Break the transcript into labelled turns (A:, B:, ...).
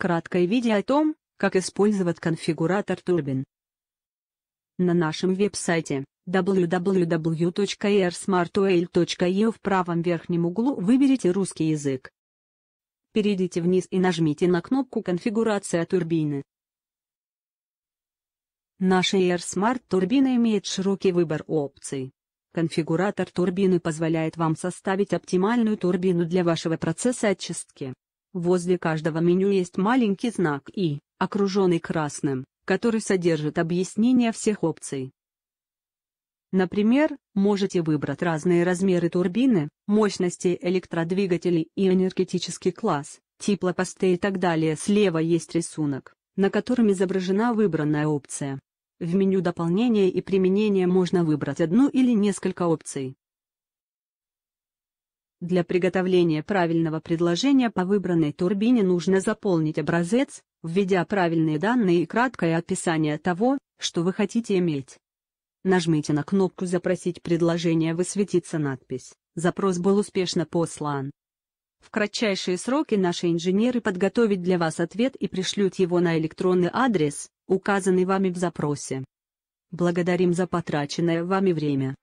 A: Краткое видео о том, как использовать конфигуратор турбин. На нашем веб-сайте www.airsmartoil.eu в правом верхнем углу выберите русский язык. Перейдите вниз и нажмите на кнопку «Конфигурация турбины». Наша AirSmart турбина имеет широкий выбор опций. Конфигуратор турбины позволяет вам составить оптимальную турбину для вашего процесса очистки. Возле каждого меню есть маленький знак «И», окруженный красным, который содержит объяснение всех опций. Например, можете выбрать разные размеры турбины, мощности электродвигателей и энергетический класс, тип лопасты и так далее. Слева есть рисунок, на котором изображена выбранная опция. В меню дополнения и применения можно выбрать одну или несколько опций. Для приготовления правильного предложения по выбранной турбине нужно заполнить образец, введя правильные данные и краткое описание того, что вы хотите иметь. Нажмите на кнопку «Запросить предложение» высветится надпись «Запрос был успешно послан». В кратчайшие сроки наши инженеры подготовят для вас ответ и пришлют его на электронный адрес, указанный вами в запросе. Благодарим за потраченное вами время.